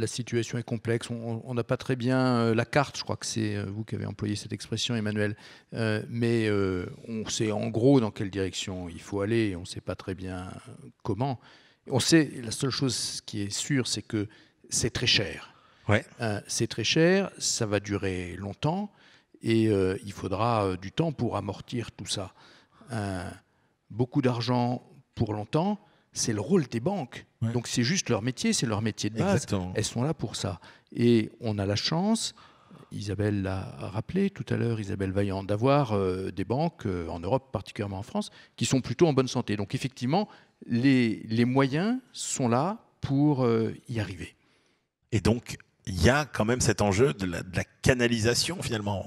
la situation est complexe, on n'a pas très bien euh, la carte, je crois que c'est euh, vous qui avez employé cette expression, Emmanuel, euh, mais on sait en gros dans quelle direction il faut aller, on ne sait pas très bien comment. On sait, la seule chose qui est sûre, c'est que c'est très cher. Ouais. c'est très cher, ça va durer longtemps, et il faudra du temps pour amortir tout ça. beaucoup d'argent pour longtemps c'est le rôle des banques. Donc c'est juste leur métier, c'est leur métier de base. Elles sont là pour ça. Et on a la chance, Isabelle l'a rappelé tout à l'heure, Isabelle Vaillant, d'avoir euh, des banques, euh, en Europe particulièrement en France, qui sont plutôt en bonne santé. Donc effectivement, les, moyens sont là pour euh, y arriver. Et donc, il y a quand même cet enjeu de la, canalisation finalement.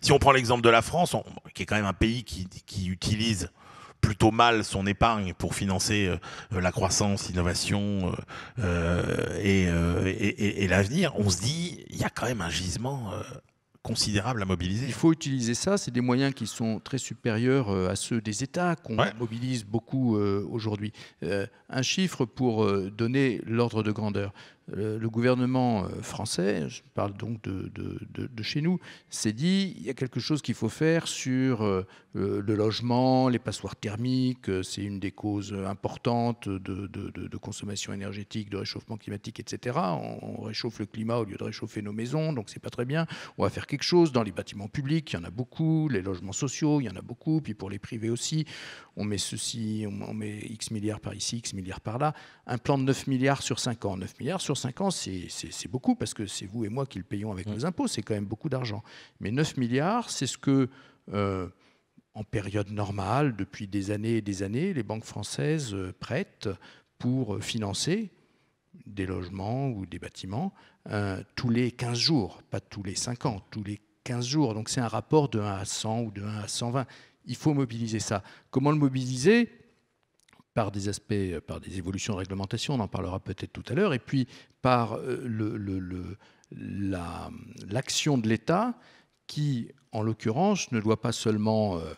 si on prend l'exemple de la France, qui est quand même un pays qui utilise plutôt mal son épargne pour financer euh, la croissance, l'innovation euh, euh, et, l'avenir, on se dit, il y a quand même un gisement considérable à mobiliser. Il faut utiliser ça, c'est des moyens qui sont très supérieurs à ceux des États qu'on mobilise beaucoup aujourd'hui. Un chiffre pour donner l'ordre de grandeur le gouvernement euh, français, je parle donc de, chez nous, s'est dit il y a quelque chose qu'il faut faire sur euh, euh, le logement, les passoires thermiques, c'est une des causes importantes de, consommation énergétique, de réchauffement climatique, etc. On, réchauffe le climat au lieu de réchauffer nos maisons, donc c'est pas très bien. On va faire quelque chose dans les bâtiments publics, il y en a beaucoup, les logements sociaux, il y en a beaucoup, puis pour les privés aussi, on met ceci, on, met X milliards par ici, X milliards par là, un plan de 9 milliards sur 5 ans, 9 milliards sur 5 ans, c'est beaucoup parce que c'est vous et moi qui le payons avec nos impôts, c'est quand même beaucoup d'argent. Mais 9 milliards, c'est ce que, euh, en période normale, depuis des années et des années, les banques françaises euh, prêtent pour euh, financer des logements ou des bâtiments tous les 15 jours, pas tous les 5 ans, tous les 15 jours. Donc c'est un rapport de 1 à 100 ou de 1 à 120. Il faut mobiliser ça. Comment le mobiliser par des aspects, euh, par des évolutions de réglementation, on en parlera peut-être tout à l'heure, et puis par euh, l'action de l'État qui, en l'occurrence, ne doit pas seulement euh,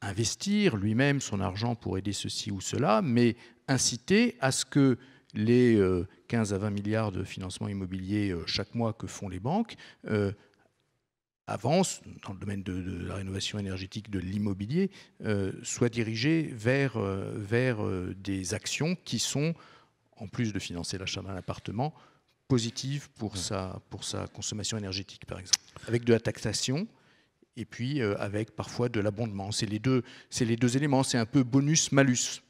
investir lui-même son argent pour aider ceci ou cela, mais inciter à ce que les 15 à 20 milliards de financement immobilier chaque mois que font les banques avance dans le domaine de, la rénovation énergétique de l'immobilier euh, soit dirigée vers, euh, vers euh, des actions qui sont, en plus de financer l'achat d'un appartement, positives pour, sa, pour sa consommation énergétique, par exemple, avec de la taxation et puis avec parfois de l'abondement. C'est les, deux, les deux éléments, c'est un peu bonus-malus.